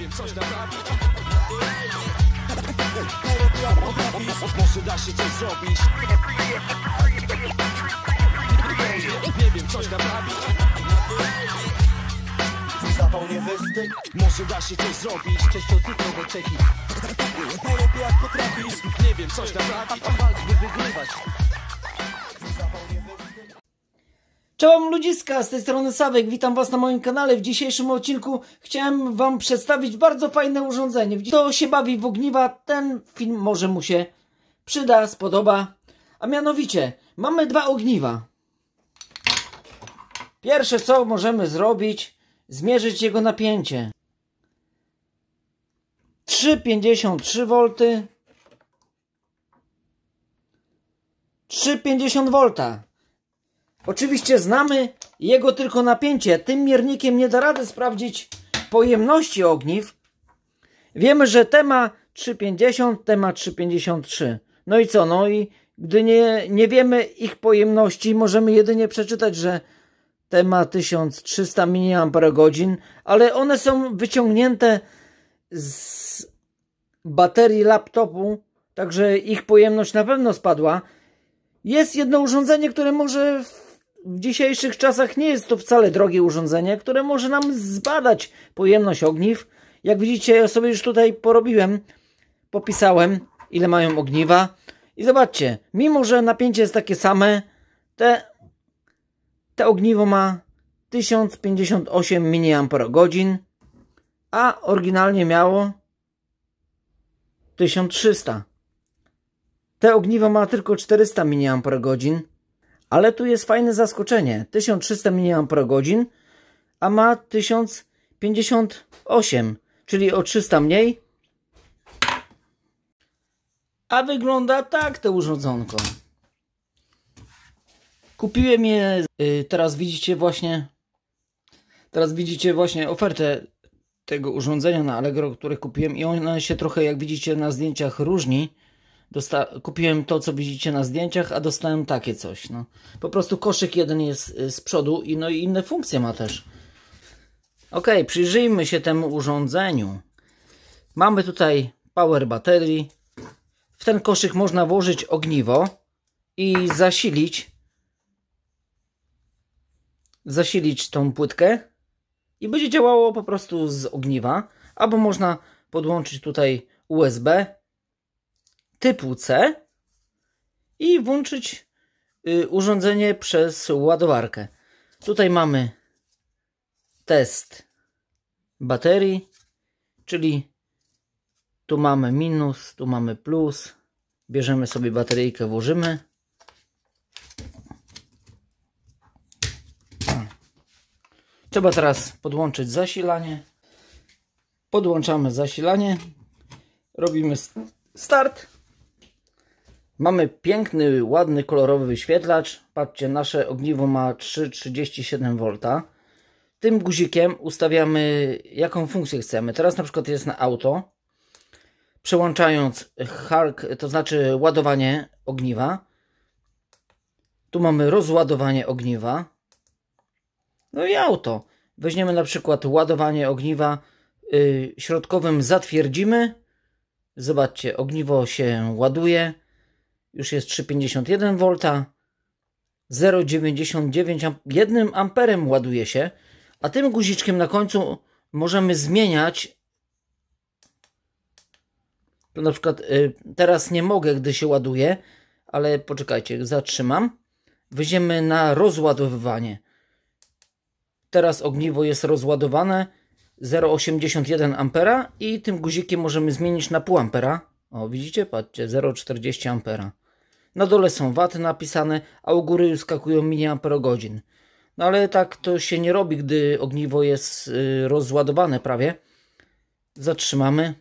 wiem, coś naprawić Może da się coś zrobić Nie wiem, coś naprawić Zapał nie wystyk Może da się coś zrobić Cześć, to ty nowe czeki Najlepiej jak potrafisz Nie wiem, coś naprawić A walcz, by wygrywać Czołem ludziska, z tej strony Sawek, witam Was na moim kanale. W dzisiejszym odcinku chciałem Wam przedstawić bardzo fajne urządzenie. Kto się bawi w ogniwa, ten film może mu się przyda, spodoba. A mianowicie, mamy dwa ogniwa. Pierwsze co możemy zrobić, zmierzyć jego napięcie. 3,53V 3,50V Oczywiście znamy jego tylko napięcie. Tym miernikiem nie da rady sprawdzić pojemności ogniw. Wiemy, że tema 350, tema 353. No i co? No i gdy nie, nie wiemy ich pojemności, możemy jedynie przeczytać, że tema 1300 mAh, ale one są wyciągnięte z baterii laptopu, także ich pojemność na pewno spadła. Jest jedno urządzenie, które może w dzisiejszych czasach nie jest to wcale drogie urządzenie, które może nam zbadać pojemność ogniw. Jak widzicie, ja sobie już tutaj porobiłem, popisałem, ile mają ogniwa. I zobaczcie, mimo że napięcie jest takie same, te, te ogniwo ma 1058 mAh, a oryginalnie miało 1300. Te ogniwo ma tylko 400 mAh, ale tu jest fajne zaskoczenie. 1300 mAh, a ma 1058, czyli o 300 mniej. A wygląda tak to urządzonko. Kupiłem je, y, teraz widzicie właśnie, teraz widzicie właśnie ofertę tego urządzenia na Allegro, które kupiłem i one się trochę, jak widzicie na zdjęciach, różni. Dosta kupiłem to, co widzicie na zdjęciach, a dostałem takie coś. No. Po prostu koszyk jeden jest y, z przodu i no i inne funkcje ma też. Ok, przyjrzyjmy się temu urządzeniu. Mamy tutaj power battery. W ten koszyk można włożyć ogniwo i zasilić zasilić tą płytkę i będzie działało po prostu z ogniwa. Albo można podłączyć tutaj USB typu C i włączyć y, urządzenie przez ładowarkę. Tutaj mamy test baterii, czyli tu mamy minus, tu mamy plus. Bierzemy sobie bateryjkę, włożymy. Trzeba teraz podłączyć zasilanie. Podłączamy zasilanie. Robimy start. Mamy piękny, ładny, kolorowy wyświetlacz. Patrzcie, nasze ogniwo ma 3,37V. Tym guzikiem ustawiamy jaką funkcję chcemy. Teraz na przykład jest na auto. Przełączając hark, to znaczy ładowanie ogniwa. Tu mamy rozładowanie ogniwa. No i auto. Weźmiemy na przykład ładowanie ogniwa. Y, środkowym zatwierdzimy. Zobaczcie, ogniwo się ładuje już jest 3,51 V, 0,99 1 amperem ładuje się, a tym guziczkiem na końcu możemy zmieniać to na przykład y, teraz nie mogę, gdy się ładuje, ale poczekajcie, zatrzymam. Wyziemy na rozładowywanie. Teraz ogniwo jest rozładowane 0,81 Ampera i tym guzikiem możemy zmienić na pół Ampera. O, widzicie? Patrzcie, 0,40 Ampera. Na dole są waty napisane, a u góry już skakują mAh. No ale tak to się nie robi, gdy ogniwo jest y, rozładowane prawie. Zatrzymamy.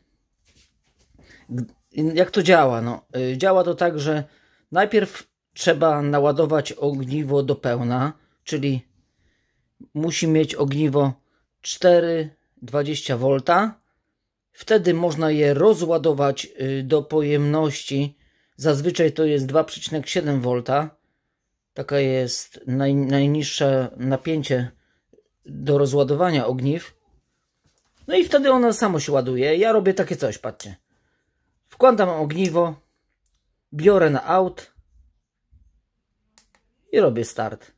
Jak to działa? No, y, działa to tak, że najpierw trzeba naładować ogniwo do pełna, czyli musi mieć ogniwo 4,20 V. Wtedy można je rozładować y, do pojemności Zazwyczaj to jest 2,7 V. Taka jest naj, najniższe napięcie do rozładowania ogniw. No i wtedy ona samo się ładuje. Ja robię takie coś, patrzcie. Wkładam ogniwo, biorę na aut i robię start.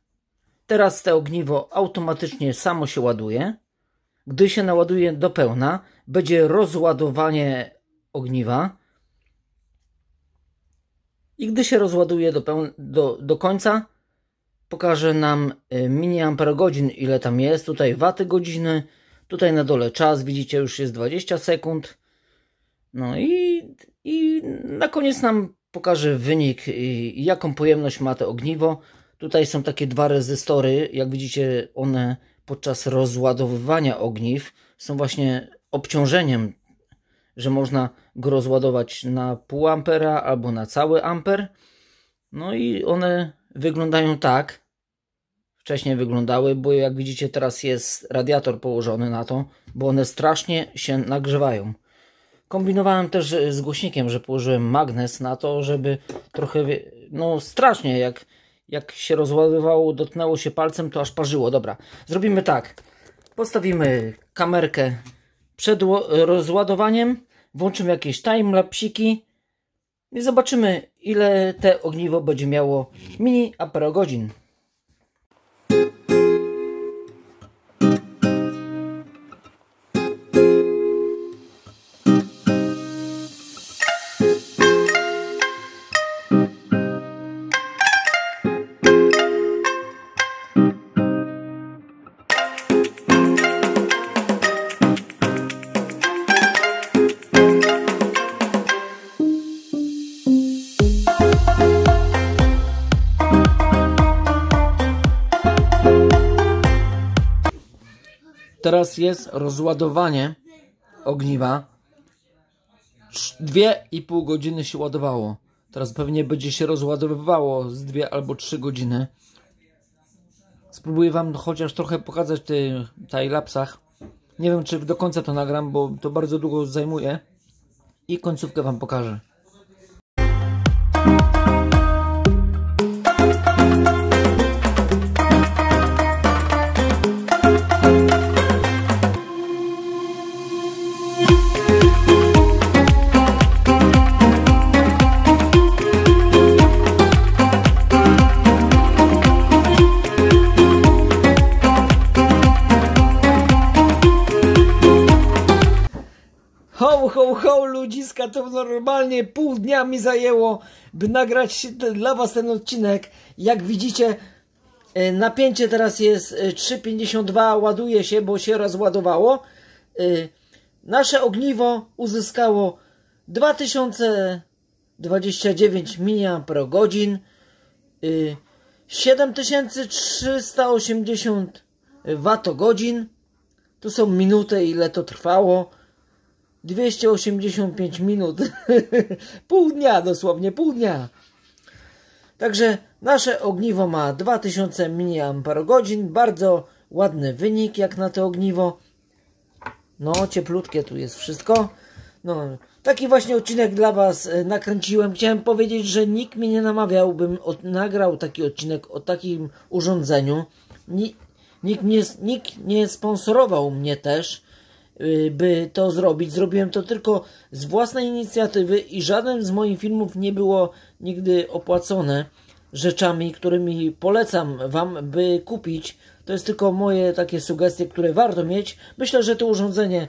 Teraz to ogniwo automatycznie samo się ładuje. Gdy się naładuje do pełna, będzie rozładowanie ogniwa i gdy się rozładuje do, do, do końca, pokaże nam y, godzin, ile tam jest. Tutaj waty godziny, tutaj na dole czas, widzicie już jest 20 sekund. No i, i na koniec nam pokaże wynik, y, jaką pojemność ma to ogniwo. Tutaj są takie dwa rezystory, jak widzicie one podczas rozładowywania ogniw są właśnie obciążeniem że można go rozładować na pół ampera albo na cały amper. No i one wyglądają tak. Wcześniej wyglądały, bo jak widzicie teraz jest radiator położony na to, bo one strasznie się nagrzewają. Kombinowałem też e, z głośnikiem, że położyłem magnes na to, żeby trochę, no strasznie jak, jak się rozładowało, dotknęło się palcem, to aż parzyło. Dobra, zrobimy tak. Postawimy kamerkę przed rozładowaniem włączymy jakieś timelapsiki i zobaczymy ile te ogniwo będzie miało mini parę godzin. Teraz jest rozładowanie ogniwa. pół godziny się ładowało. Teraz pewnie będzie się rozładowywało z dwie albo trzy godziny. Spróbuję Wam chociaż trochę pokazać w tych timelapsach. Nie wiem, czy do końca to nagram, bo to bardzo długo zajmuje. I końcówkę Wam pokażę. to normalnie pół dnia mi zajęło, by nagrać dla Was ten odcinek. Jak widzicie, e, napięcie teraz jest 3,52, e, ładuje się, bo się rozładowało. E, nasze ogniwo uzyskało 2029 mAh, 7380 watogodzin. Tu są minuty, ile to trwało. 285 minut. pół dnia dosłownie, pół dnia. Także nasze ogniwo ma 2000 mAh, bardzo ładny wynik jak na to ogniwo. No, cieplutkie tu jest wszystko. No, taki właśnie odcinek dla Was e, nakręciłem. Chciałem powiedzieć, że nikt mnie nie namawiał, bym od, nagrał taki odcinek o takim urządzeniu. Ni, nikt, nie, nikt nie sponsorował mnie też. Y, by to zrobić. Zrobiłem to tylko z własnej inicjatywy i żaden z moich filmów nie było nigdy opłacone rzeczami, którymi polecam Wam, by kupić. To jest tylko moje takie sugestie, które warto mieć. Myślę, że to urządzenie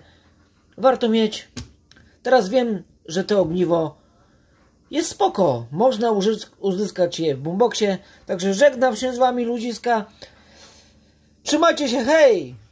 warto mieć. Teraz wiem, że to ogniwo jest spoko. Można uzyskać je w boomboxie. Także żegnam się z Wami, ludziska. Trzymajcie się, hej!